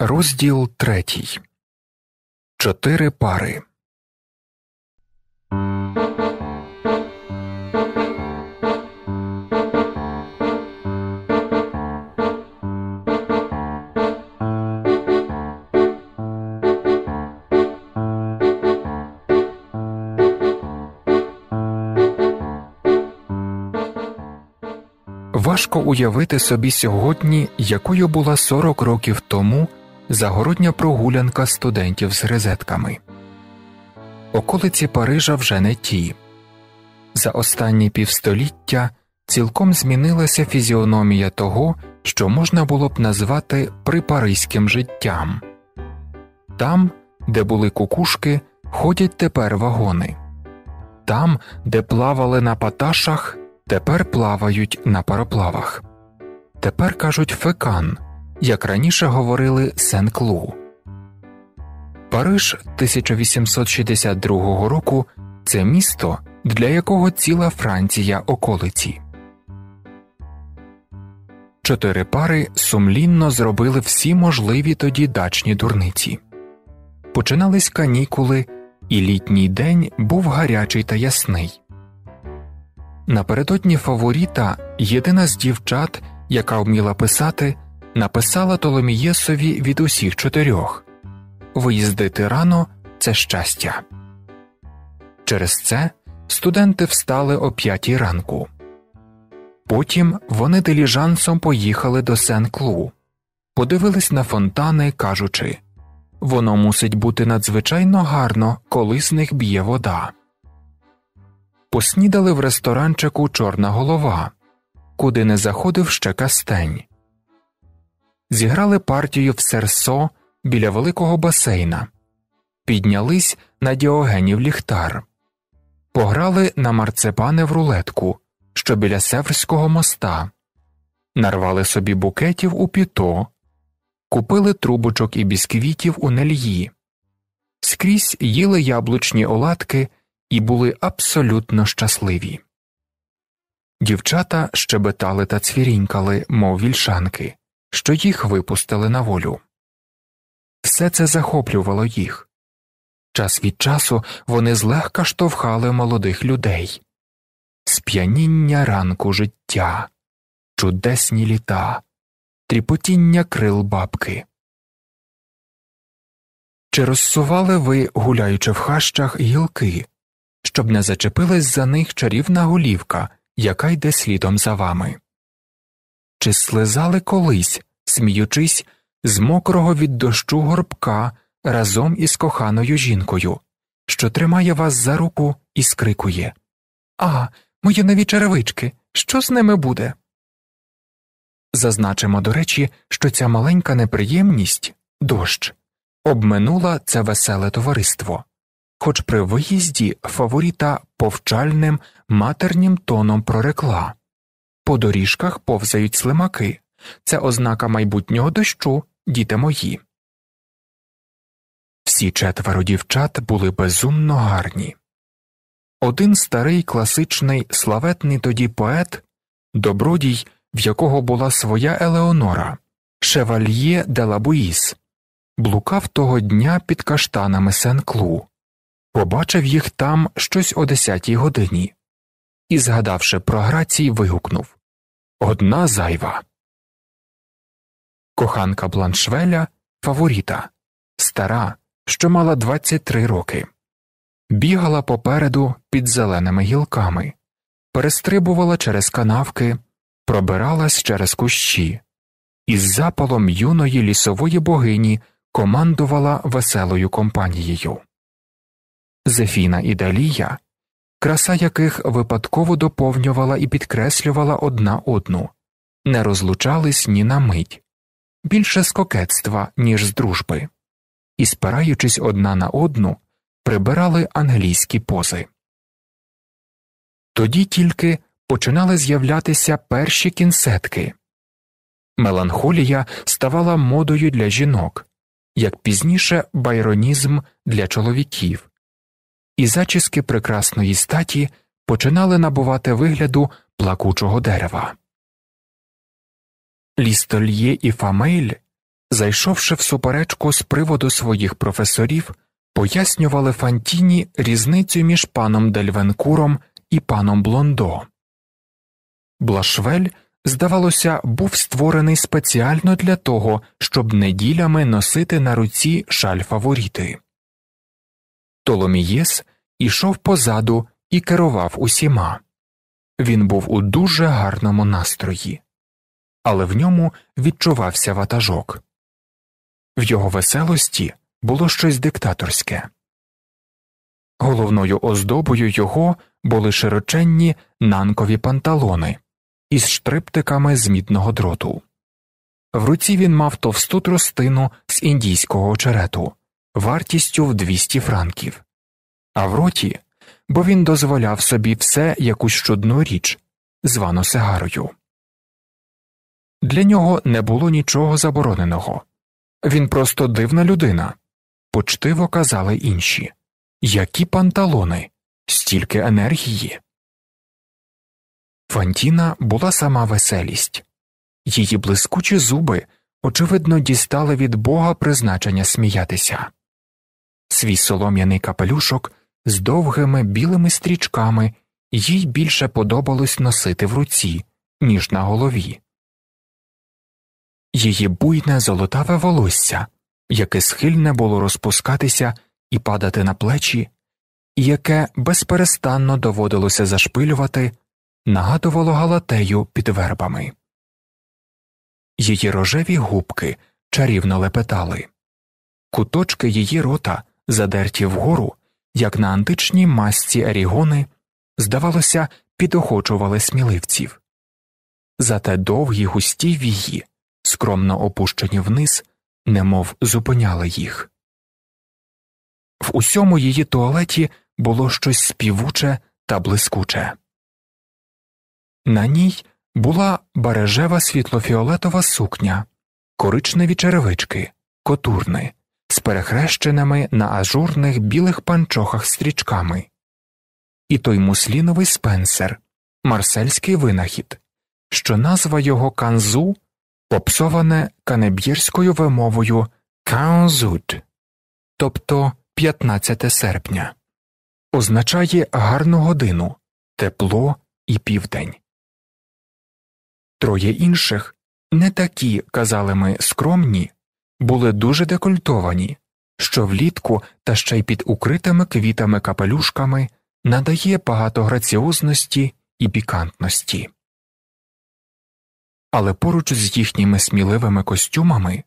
Розділ третій. Чотири пари. Важко уявити собі сьогодні, якою була 40 років тому. Загородня прогулянка студентів з резетками. Околиці Парижа вже не ті. За останні півстоліття цілком змінилася фізіономія того, що можна було б назвати припаризьким життям. Там, де були кукушки, ходять тепер вагони. Там, де плавали на паташах, тепер плавають на пароплавах. Тепер кажуть фекан як раніше говорили Сен-Клу. Париж 1862 року це місто, для якого ціла Франція околиці. Чотири пари сумлінно зробили всі можливі тоді дачні дурниці. Починались канікули, і літній день був гарячий та ясний. Напередодні фаворіта єдина з дівчат, яка вміла писати, написала Толомієсові від усіх чотирьох Виїздити рано це щастя. Через це студенти встали о п'ятій ранку. Потім вони диліжансом поїхали до Сен-Клу, подивились на фонтани, кажучи воно мусить бути надзвичайно гарно, коли з них б'є вода. Поснідали в ресторанчику Чорна голова, куди не заходив ще кастень зіграли партію в серсо біля великого басейна, піднялись на діогенів ліхтар, пограли на марцепане в рулетку, що біля Северського моста, нарвали собі букетів у піто, купили трубочок і бісквітів у нельї, скрізь їли яблучні оладки і були абсолютно щасливі. Дівчата щебетали та цвірінькали, мов вільшанки що їх випустили на волю. Все це захоплювало їх. Час від часу вони злегка штовхали молодих людей, сп'яніння ранку життя, чудесні літа, тріпотіння крил бабки. Чи розсували ви, гуляючи в хащах, гілки, щоб не зачепилась за них чарівна голівка, яка йде слідом за вами? чи слизали колись, сміючись, з мокрого від дощу горбка разом із коханою жінкою, що тримає вас за руку і скрикує А, мої нові черевички, що з ними буде? Зазначимо, до речі, що ця маленька неприємність дощ обминула це веселе товариство, хоч при виїзді фаворіта повчальним матернім тоном прорекла. По доріжках повзають слимаки. Це ознака майбутнього дощу, діти мої. Всі четверо дівчат були безумно гарні. Один старий класичний славетний тоді поет, добродій, в якого була своя Елеонора, шевальє де Лабуїс, блукав того дня під каштанами Сен-Клу. побачив їх там щось о десятій годині і, згадавши про грацій, вигукнув одна зайва. Коханка Бланшвеля фаворіта, стара, що мала 23 роки, бігала попереду під зеленими гілками, перестрибувала через канавки, пробиралась через кущі, із запалом юної лісової богині командувала веселою компанією. Зефіна і Далія краса яких випадково доповнювала і підкреслювала одна одну, не розлучались ні на мить, більше з кокетства, ніж з дружби, і, спираючись одна на одну, прибирали англійські пози. Тоді тільки починали з'являтися перші кінсетки. Меланхолія ставала модою для жінок, як пізніше байронізм для чоловіків і зачіски прекрасної статі починали набувати вигляду плакучого дерева. Лістольє і Фамель, зайшовши в суперечку з приводу своїх професорів, пояснювали Фантіні різницю між паном Дельвенкуром і паном Блондо. Блашвель, здавалося, був створений спеціально для того, щоб неділями носити на руці шаль фаворіти. Толомієс ішов позаду і керував усіма. Він був у дуже гарному настрої, але в ньому відчувався ватажок. В його веселості було щось диктаторське. Головною оздобою його були широченні нанкові панталони із штриптиками з мідного дроту. В руці він мав товсту тростину з індійського очерету вартістю в 200 франків, а в роті, бо він дозволяв собі все якусь чудну річ, звану сигарою. Для нього не було нічого забороненого він просто дивна людина, почтиво казали інші. Які панталони, стільки енергії. Фантіна була сама веселість, її блискучі зуби, очевидно, дістали від бога призначення сміятися свій солом'яний капелюшок з довгими білими стрічками їй більше подобалось носити в руці, ніж на голові. Її буйне золотаве волосся, яке схильне було розпускатися і падати на плечі, і яке безперестанно доводилося зашпилювати, нагадувало галатею під вербами. Її рожеві губки чарівно лепетали, куточки її рота задерті вгору, як на античній масці Ерігони, здавалося, підохочували сміливців. Зате довгі густі вії, скромно опущені вниз, немов зупиняли їх. В усьому її туалеті було щось співуче та блискуче. На ній була бережева світлофіолетова сукня, коричневі черевички, котурни, з перехрещеними на ажурних білих панчохах стрічками, і той мусліновий спенсер, марсельський винахід, що назва його канзу попсоване канебірською вимовою канзут, тобто 15 серпня, означає гарну годину, тепло і південь. Троє інших не такі казали ми скромні були дуже декольтовані, що влітку та ще й під укритими квітами капелюшками надає багато граціозності і пікантності. Але поруч з їхніми сміливими костюмами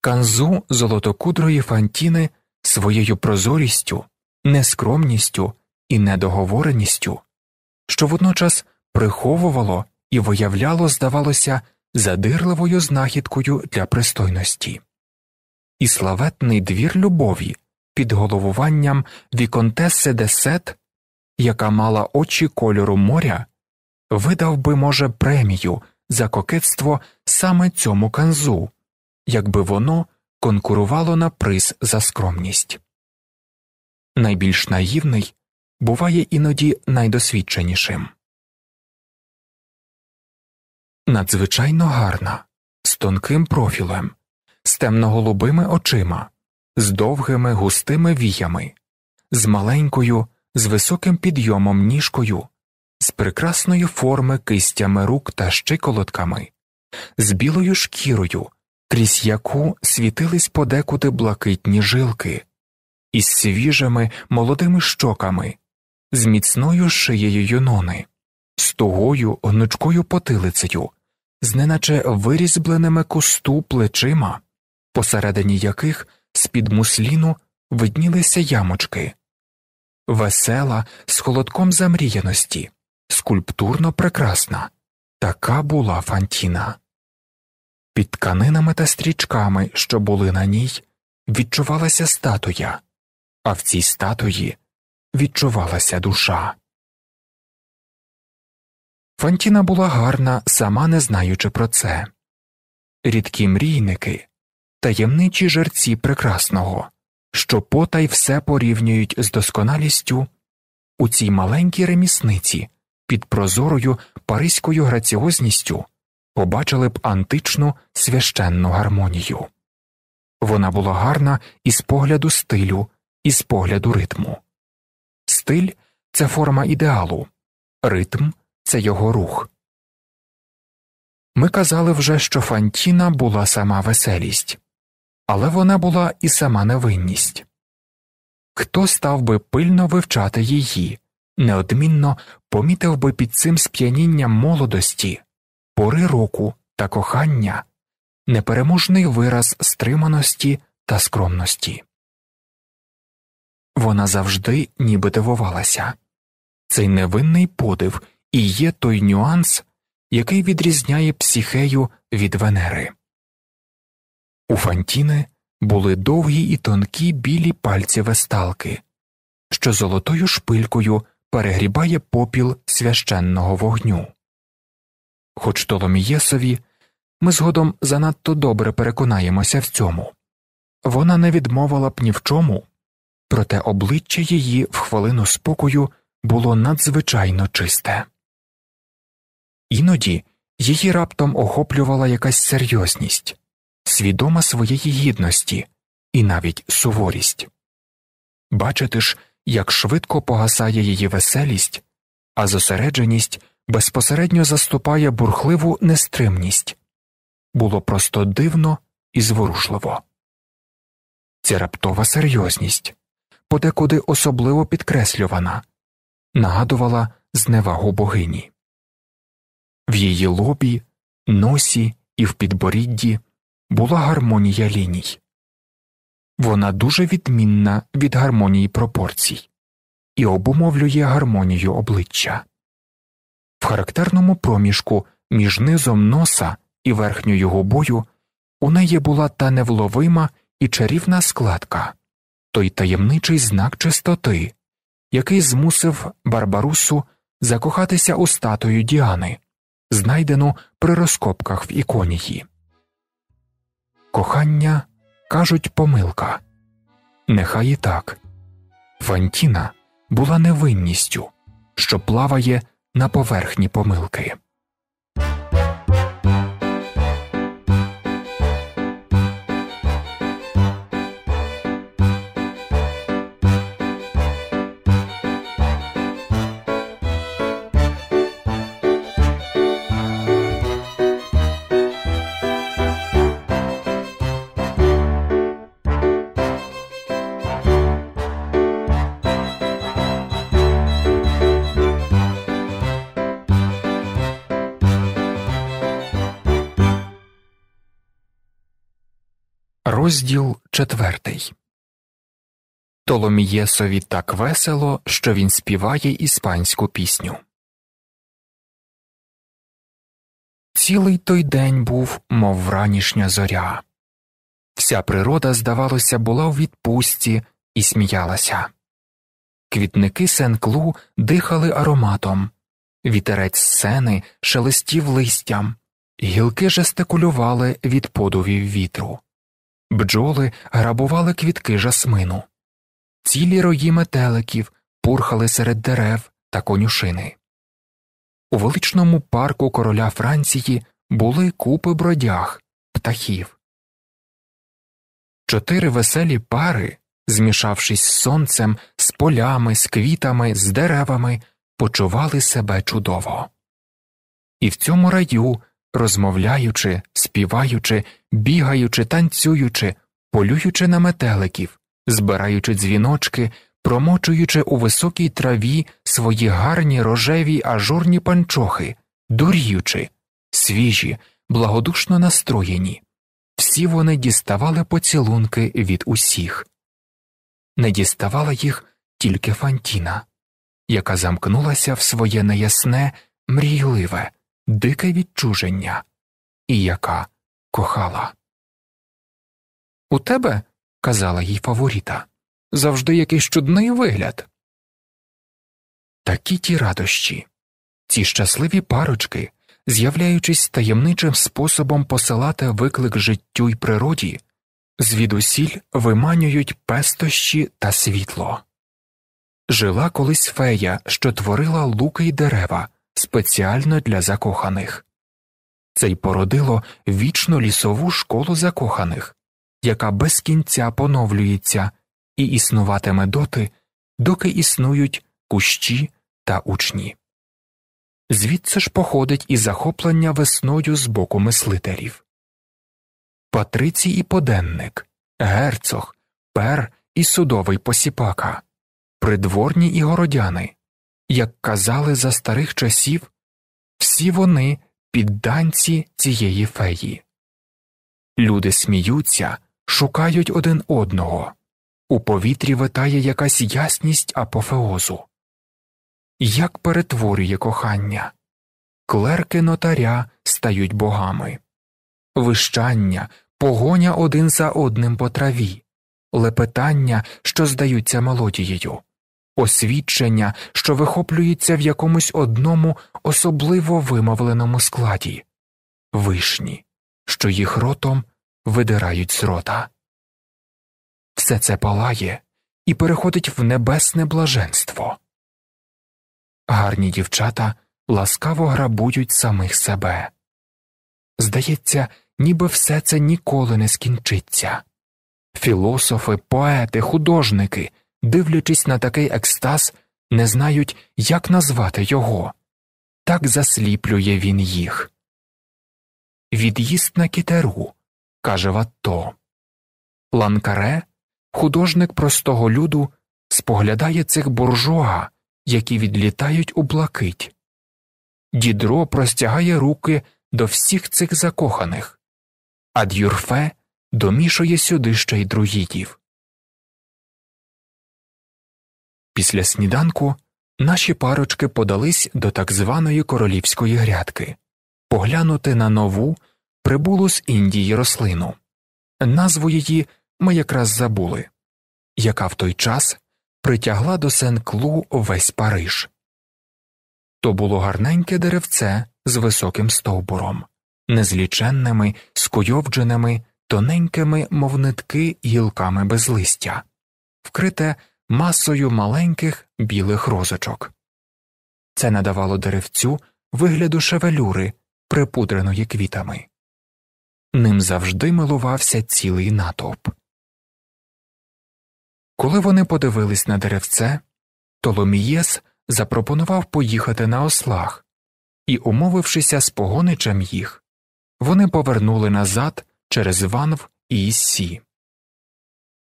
канзу золотокудрої фантіни своєю прозорістю, нескромністю і недоговореністю, що водночас приховувало і виявляло, здавалося, задирливою знахідкою для пристойності і славетний двір любові під головуванням Віконтеси Десет, яка мала очі кольору моря, видав би, може, премію за кокетство саме цьому канзу, якби воно конкурувало на приз за скромність. Найбільш наївний буває іноді найдосвідченішим. Надзвичайно гарна, з тонким профілем, з темно-голубими очима, з довгими густими віями, з маленькою, з високим підйомом ніжкою, з прекрасної форми кистями рук та щиколотками, з білою шкірою, крізь яку світились подекуди блакитні жилки, із свіжими молодими щоками, з міцною шиєю юнони, з тугою гнучкою потилицею. З неначе вирізбленими кусту плечима, посередині яких з під мусліну виднілися ямочки, весела з холодком замріяності, скульптурно прекрасна. Така була Фантіна. Під тканинами та стрічками, що були на ній, відчувалася статуя, а в цій статуї відчувалася душа. Фантіна була гарна, сама не знаючи про це. Рідкі мрійники таємничі жерці прекрасного, що потай все порівнюють з досконалістю у цій маленькій ремісниці під прозорою паризькою граціозністю побачили б античну священну гармонію. Вона була гарна із погляду стилю, і з погляду ритму. Стиль це форма ідеалу, ритм це його рух. Ми казали вже, що Фантіна була сама веселість але вона була і сама невинність. Хто став би пильно вивчати її, неодмінно помітив би під цим сп'янінням молодості, пори року та кохання, непереможний вираз стриманості та скромності. Вона завжди ніби дивувалася цей невинний подив і є той нюанс, який відрізняє психею від Венери. У Фантіни були довгі і тонкі білі пальці весталки, що золотою шпилькою перегрібає попіл священного вогню. Хоч Толомієсові ми згодом занадто добре переконаємося в цьому вона не відмовила б ні в чому, проте обличчя її в хвилину спокою було надзвичайно чисте. Іноді її раптом охоплювала якась серйозність свідома своєї гідності і навіть суворість. Бачите ж, як швидко погасає її веселість, а зосередженість безпосередньо заступає бурхливу нестримність було просто дивно і зворушливо. Ця раптова серйозність, подекуди особливо підкреслювана, нагадувала зневагу богині. В її лобі, носі і в підборідді була гармонія ліній. Вона дуже відмінна від гармонії пропорцій і обумовлює гармонію обличчя. В характерному проміжку між низом носа і верхньою губою у неї була та невловима і чарівна складка, той таємничий знак чистоти, який змусив Барбарусу закохатися у статую Діани, знайдену при розкопках в іконії. Кохання кажуть помилка. Нехай і так. Фантіна була невинністю, що плаває на поверхні помилки. Розділ четвертий Толомієсові так весело, що він співає іспанську пісню. Цілий той день був, мов вранішня зоря. Вся природа, здавалося, була у відпустці і сміялася. Квітники сенклу дихали ароматом, вітерець сени шелестів листям, гілки жестикулювали від подувів вітру бджоли грабували квітки жасмину, цілі рої метеликів пурхали серед дерев та конюшини. У величному парку короля Франції були купи бродяг, птахів. Чотири веселі пари, змішавшись з сонцем, з полями, з квітами, з деревами, почували себе чудово. І в цьому раю, розмовляючи, співаючи, бігаючи, танцюючи, полюючи на метеликів, збираючи дзвіночки, промочуючи у високій траві свої гарні рожеві ажурні панчохи, дуріючи, свіжі, благодушно настроєні. Всі вони діставали поцілунки від усіх. Не діставала їх тільки Фантіна, яка замкнулася в своє неясне, мрійливе, дике відчуження, і яка кохала. У тебе, казала їй фаворіта, завжди якийсь чудний вигляд. Такі ті радощі, ці щасливі парочки, з'являючись таємничим способом посилати виклик життю й природі, звідусіль виманюють пестощі та світло. Жила колись фея, що творила луки й дерева спеціально для закоханих. Це й породило вічно лісову школу закоханих, яка без кінця поновлюється і існуватиме доти, доки існують кущі та учні. Звідси ж походить і захоплення весною з боку мислителів. Патрицій і поденник, герцог, пер і судовий посіпака, придворні і городяни, як казали за старих часів, всі вони підданці цієї феї. Люди сміються, шукають один одного. У повітрі витає якась ясність апофеозу. Як перетворює кохання, клерки нотаря стають богами, вищання, погоня один за одним по траві, лепетання, що здаються мелодією освідчення, що вихоплюється в якомусь одному особливо вимовленому складі вишні, що їх ротом видирають з рота. Все це палає і переходить в небесне блаженство. Гарні дівчата ласкаво грабують самих себе. Здається, ніби все це ніколи не скінчиться. Філософи, поети, художники дивлячись на такий екстаз, не знають, як назвати його. Так засліплює він їх. Від'їзд на кітеру, каже Ватто. Ланкаре, художник простого люду, споглядає цих буржуа, які відлітають у блакить. Дідро простягає руки до всіх цих закоханих, а д'юрфе домішує сюди ще й друїдів. Після сніданку наші парочки подались до так званої королівської грядки поглянути на нову прибулу з Індії рослину. Назву її ми якраз забули, яка в той час притягла до Сен-Клу весь Париж. То було гарненьке деревце з високим стовбуром, незліченними, скуйовдженими, тоненькими мов нитки гілками без листя, вкрите масою маленьких білих розочок. Це надавало деревцю вигляду шевелюри, припудреної квітами. Ним завжди милувався цілий натовп. Коли вони подивились на деревце, Толомієс запропонував поїхати на ослах, і, умовившися з погоничем їх, вони повернули назад через Ванв і Іссі.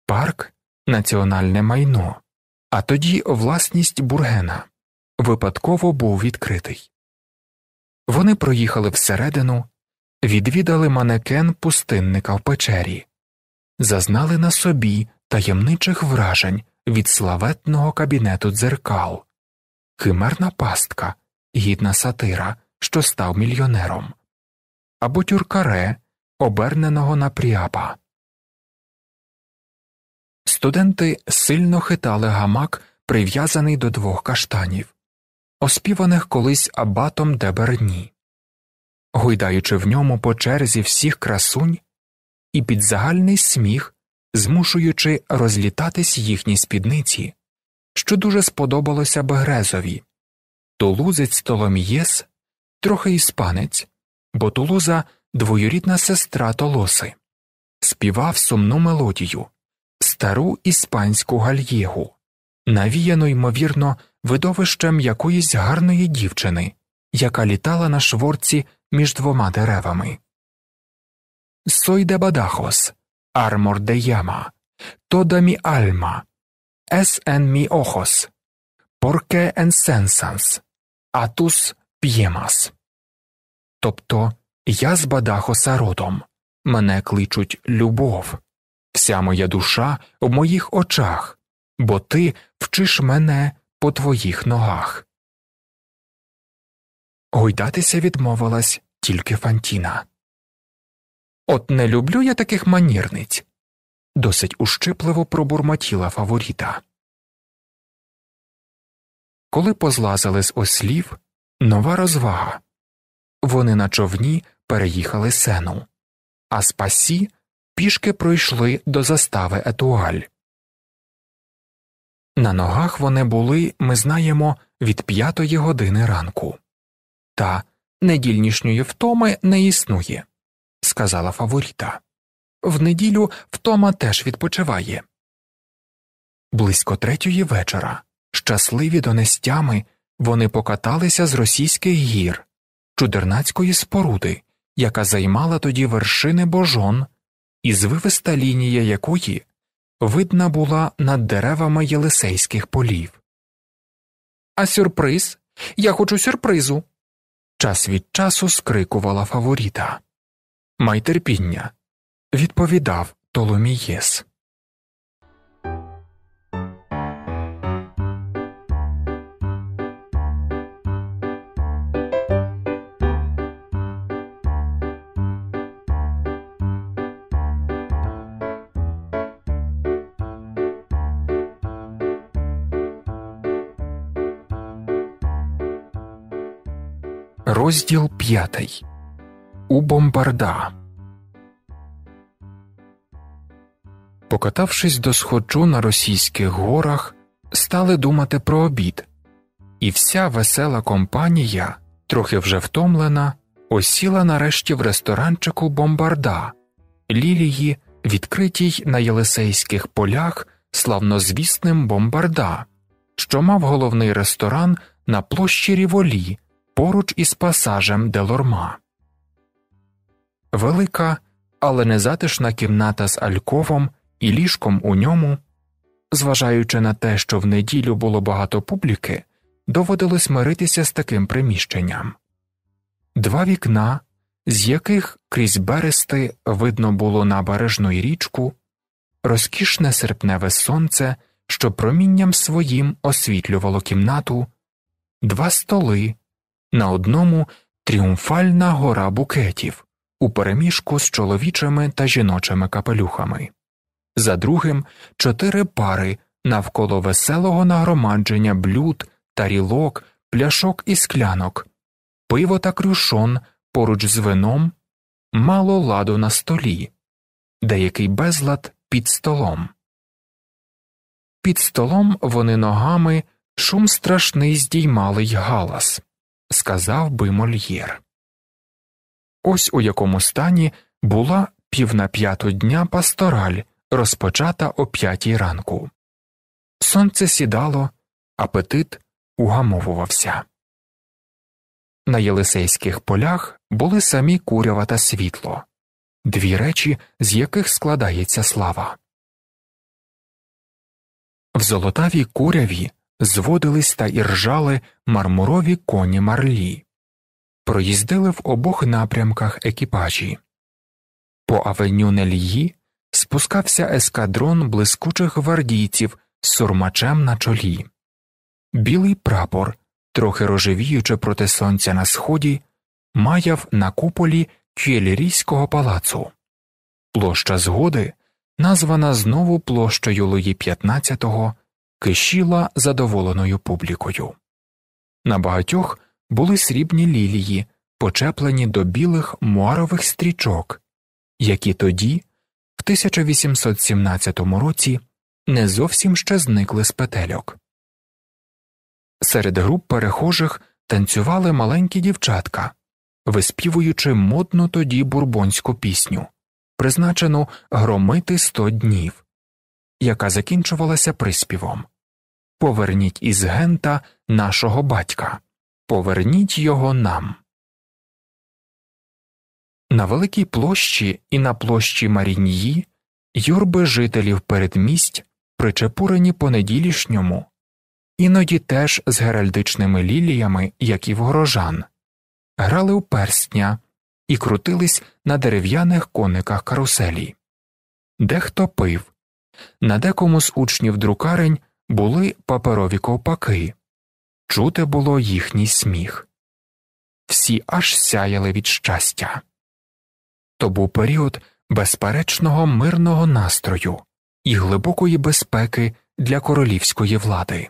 Парк національне майно, а тоді власність бургена випадково був відкритий. Вони проїхали всередину, відвідали манекен пустинника в печері, зазнали на собі таємничих вражень від славетного кабінету дзеркал, химерна пастка, гідна сатира, що став мільйонером, або тюркаре, оберненого на пріапа. Студенти сильно хитали гамак, прив'язаний до двох каштанів, оспіваних колись абатом деберні, гойдаючи в ньому по черзі всіх красунь і під загальний сміх, змушуючи розлітатись їхні спідниці, що дуже сподобалося Бегрезові. Тулузець Толомієс, трохи іспанець, бо Тулуза двоюрідна сестра Толоси, співав сумну мелодію стару іспанську гальєгу, навіяну, ймовірно, видовищем якоїсь гарної дівчини, яка літала на шворці між двома деревами. Сойде Бадахос, Армор де Яма, Тода мі Альма, Ес мі Охос, Порке ен Атус П'ємас. Тобто я з Бадахоса родом. Мене кличуть любов вся моя душа в моїх очах, бо ти вчиш мене по твоїх ногах. Гойдатися відмовилась тільки Фантіна. От не люблю я таких манірниць. Досить ущипливо пробурмотіла фаворіта. Коли позлазили з ослів, нова розвага. Вони на човні переїхали сену, а спасі пішки пройшли до застави Етуаль. На ногах вони були, ми знаємо, від п'ятої години ранку. Та недільнішньої втоми не існує, сказала фаворіта. В неділю втома теж відпочиває. Близько третьої вечора, щасливі донестями, вони покаталися з російських гір, чудернацької споруди, яка займала тоді вершини божон звивиста лінія якої видна була над деревами єлисейських полів. А сюрприз? Я хочу сюрпризу. Час від часу скрикувала фаворіта. Май терпіння. Відповідав Толомієс. Розділ п'ятий У бомбарда. Покатавшись до сходжу на російських горах, стали думати про обід, і вся весела компанія, трохи вже втомлена, осіла нарешті в ресторанчику бомбарда лілії, відкритій на Єлисейських полях славнозвісним бомбарда, що мав головний ресторан на площі Ріволі поруч із пасажем Делорма. Велика, але незатишна кімната з альковом і ліжком у ньому, зважаючи на те, що в неділю було багато публіки, доводилось миритися з таким приміщенням два вікна, з яких крізь берести видно було набережну і річку, розкішне серпневе сонце, що промінням своїм освітлювало кімнату, два столи, на одному тріумфальна гора букетів у переміжку з чоловічими та жіночими капелюхами, за другим чотири пари навколо веселого нагромадження блюд, тарілок, пляшок і склянок, пиво та крюшон поруч з вином, мало ладу на столі, деякий безлад під столом. Під столом вони ногами шум страшний здіймали й галас сказав би мольєр. Ось у якому стані була пів на п'яту дня пастораль, розпочата о п'ятій ранку. Сонце сідало, апетит угамовувався. На єлисейських полях були самі курява та світло, дві речі, з яких складається слава. В золотавій куряві зводились та іржали мармурові коні марлі, проїздили в обох напрямках екіпажі. По авеню Нельї спускався ескадрон блискучих гвардійців з сурмачем на чолі, білий прапор, трохи рожевіючи проти сонця на сході, маяв на куполі Кюєлірійського палацу. Площа згоди, названа знову площею Луї 15-го, кишіла задоволеною публікою. На багатьох були срібні лілії, почеплені до білих муарових стрічок, які тоді, в 1817 році, не зовсім ще зникли з петельок. Серед груп перехожих танцювали маленькі дівчатка, виспівуючи модну тоді бурбонську пісню, призначену громити сто днів, яка закінчувалася приспівом поверніть із гента нашого батька, поверніть його нам. На великій площі і на площі Маріньї юрби жителів передмість причепурені понеділішньому, іноді теж з геральдичними ліліями, як і в горожан, грали у перстня і крутились на дерев'яних кониках каруселі. Дехто пив, на декому з учнів друкарень були паперові ковпаки, чути було їхній сміх. Всі аж сяяли від щастя. То був період безперечного мирного настрою і глибокої безпеки для королівської влади.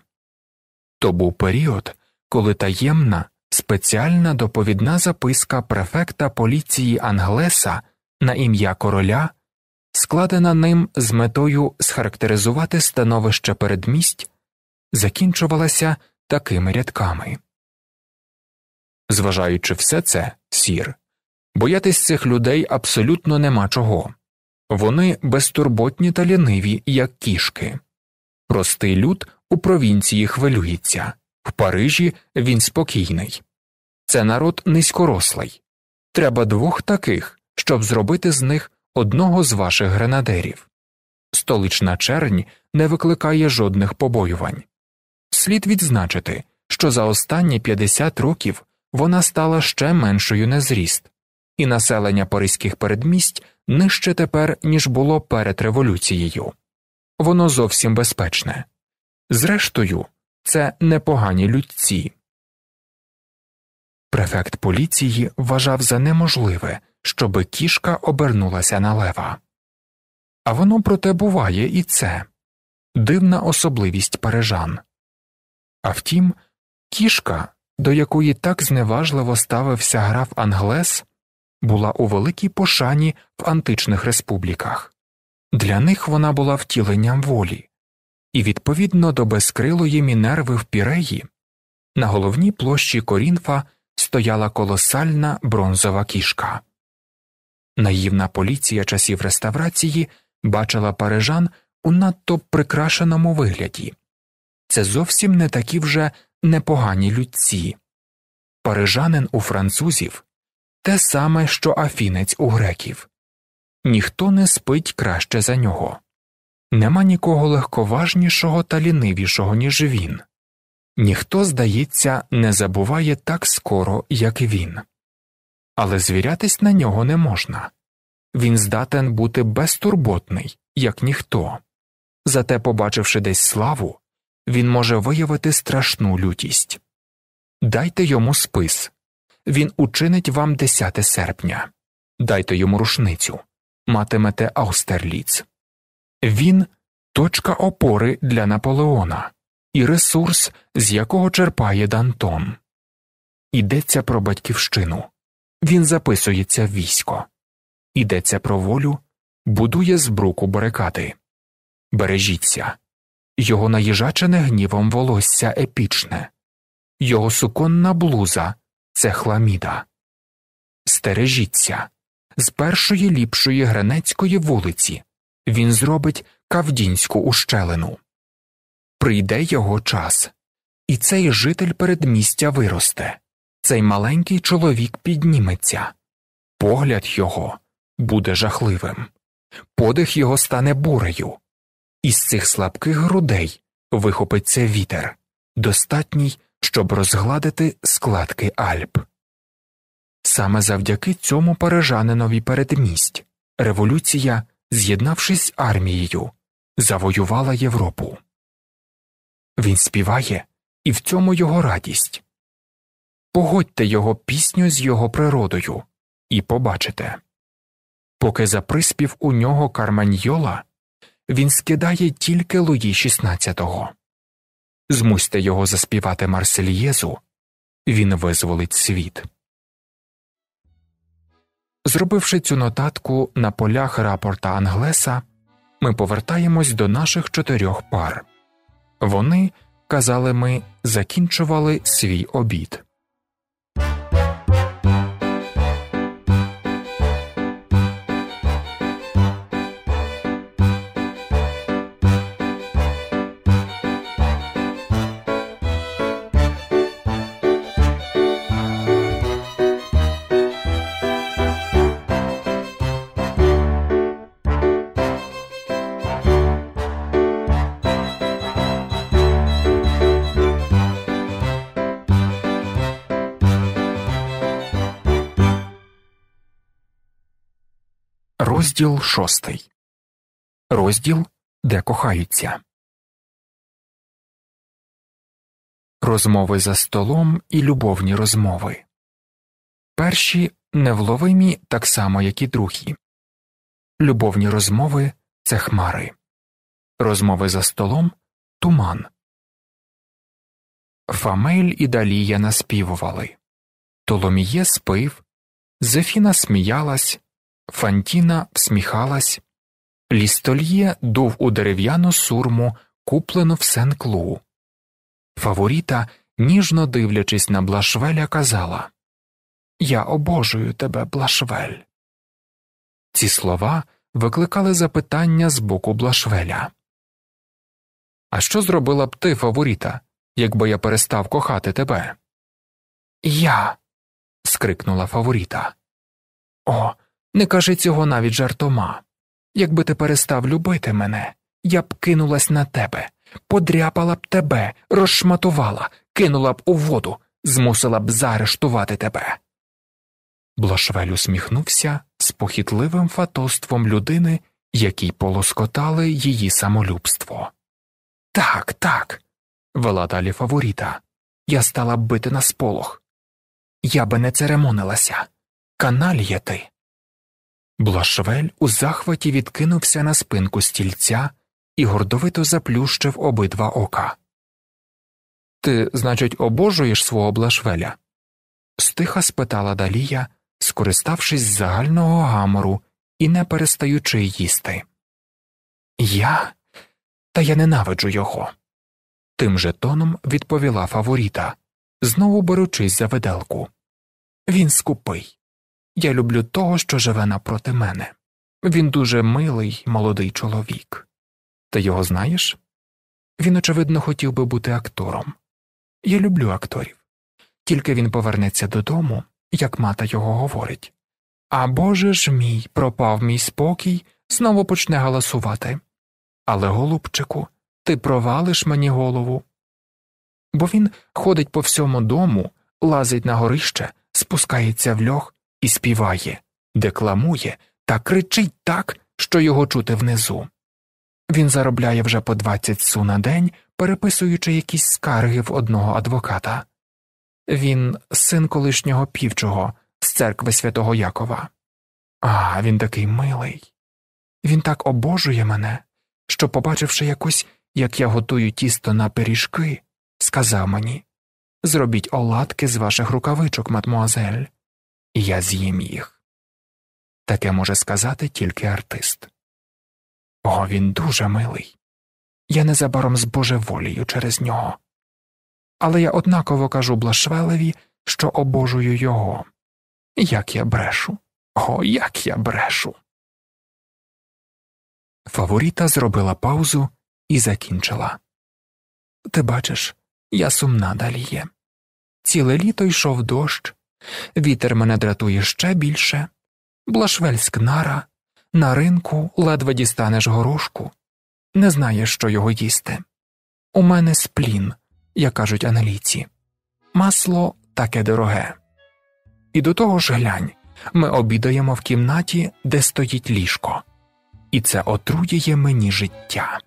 То був період, коли таємна спеціальна доповідна записка префекта поліції Англеса на ім'я короля складена ним з метою схарактеризувати становище передмість, закінчувалася такими рядками. Зважаючи все це, сір, боятись цих людей абсолютно нема чого вони безтурботні та ліниві, як кішки. Простий люд у провінції хвилюється, в Парижі він спокійний. Це народ низькорослий. Треба двох таких, щоб зробити з них одного з ваших гренадерів. Столична чернь не викликає жодних побоювань. Слід відзначити, що за останні 50 років вона стала ще меншою на зріст, і населення паризьких передмість нижче тепер, ніж було перед революцією. Воно зовсім безпечне. Зрештою, це непогані людці. Префект поліції вважав за неможливе щоби кішка обернулася на лева. А воно проте буває і це дивна особливість парижан. А втім, кішка, до якої так зневажливо ставився граф Англес, була у великій пошані в античних республіках. Для них вона була втіленням волі, і відповідно до безкрилої мінерви в піреї на головній площі Корінфа стояла колосальна бронзова кішка. Наївна поліція часів реставрації бачила парижан у надто прикрашеному вигляді це зовсім не такі вже непогані людці. Парижанин у французів те саме, що афінець у греків ніхто не спить краще за нього. Нема нікого легковажнішого та лінивішого, ніж він. Ніхто, здається, не забуває так скоро, як він але звірятись на нього не можна він здатен бути безтурботний, як ніхто. Зате, побачивши десь славу, він може виявити страшну лютість дайте йому спис він учинить вам 10 серпня, дайте йому рушницю, матимете Аустерліц. Він точка опори для Наполеона і ресурс, з якого черпає Дантон. Ідеться про батьківщину він записується в військо, Ідеться про волю, будує збруку барикади. Бережіться, його наїжачене гнівом волосся епічне, його суконна блуза це хламіда. Стережіться з першої ліпшої гренецької вулиці він зробить кавдінську ущелину. Прийде його час, і цей житель передмістя виросте цей маленький чоловік підніметься, погляд його буде жахливим, подих його стане бурею, із цих слабких грудей вихопиться вітер, достатній, щоб розгладити складки Альп. Саме завдяки цьому парижанинові передмість революція, з'єднавшись з армією, завоювала Європу. Він співає, і в цьому його радість погодьте його пісню з його природою і побачите. Поки за приспів у нього Карманьйола, він скидає тільки Луї 16 Змусьте його заспівати Марсельєзу, він визволить світ. Зробивши цю нотатку на полях рапорта Англеса, ми повертаємось до наших чотирьох пар. Вони, казали ми, закінчували свій обід. Розділ шостий. Розділ, де кохаються. Розмови за столом і любовні розмови. Перші невловимі так само, як і другі. Любовні розмови це хмари. Розмови за столом туман. Фамель і Далія наспівували. Толоміє спив. Зефіна сміялась. Фантіна всміхалась. Лістольє дув у дерев'яну сурму, куплену в Сен-Клу. Фаворіта, ніжно дивлячись на Блашвеля, казала Я обожую тебе, Блашвель. Ці слова викликали запитання з боку Блашвеля. А що зробила б ти, Фаворіта, якби я перестав кохати тебе? Я. скрикнула Фаворіта. О, не кажи цього навіть жартома. Якби ти перестав любити мене, я б кинулась на тебе, подряпала б тебе, розшматувала, кинула б у воду, змусила б заарештувати тебе. Блошвель усміхнувся з похитливим фатоством людини, якій полоскотали її самолюбство. Так, так. вела далі фаворіта. Я стала б бити на сполох. Я би не церемонилася. Каналія ти. Блашвель у захваті відкинувся на спинку стільця і гордовито заплющив обидва ока. Ти, значить, обожуєш свого Блашвеля? стиха спитала Далія, скориставшись загального гамору і не перестаючи їсти. Я та я ненавиджу його. Тим же тоном відповіла Фаворіта, знову беручись за виделку. Він скупий. Я люблю того, що живе напроти мене. Він дуже милий, молодий чоловік. Ти його знаєш? Він, очевидно, хотів би бути актором. Я люблю акторів. Тільки він повернеться додому, як мати його говорить. А Боже ж мій, пропав мій спокій, знову почне галасувати. Але, голубчику, ти провалиш мені голову. Бо він ходить по всьому дому, лазить на горище, спускається в льох і співає, декламує та кричить так, що його чути внизу. Він заробляє вже по 20 су на день, переписуючи якісь скарги в одного адвоката. Він син колишнього півчого з церкви святого Якова. А він такий милий. Він так обожує мене, що, побачивши якось, як я готую тісто на пиріжки, сказав мені Зробіть оладки з ваших рукавичок, мадмуазель і я з'їм їх. Таке може сказати тільки артист. О, він дуже милий. Я незабаром збожеволію через нього. Але я однаково кажу Блашвелеві, що обожую його. Як я брешу, о, як я брешу. Фаворіта зробила паузу і закінчила. Ти бачиш, я сумна далі є. Ціле літо йшов дощ, Вітер мене дратує ще більше. Блашвельськ нара, на ринку ледве дістанеш горошку, не знаєш, що його їсти. У мене сплін, як кажуть аналіці. Масло таке дороге. І до того ж глянь ми обідаємо в кімнаті, де стоїть ліжко, і це отруює мені життя.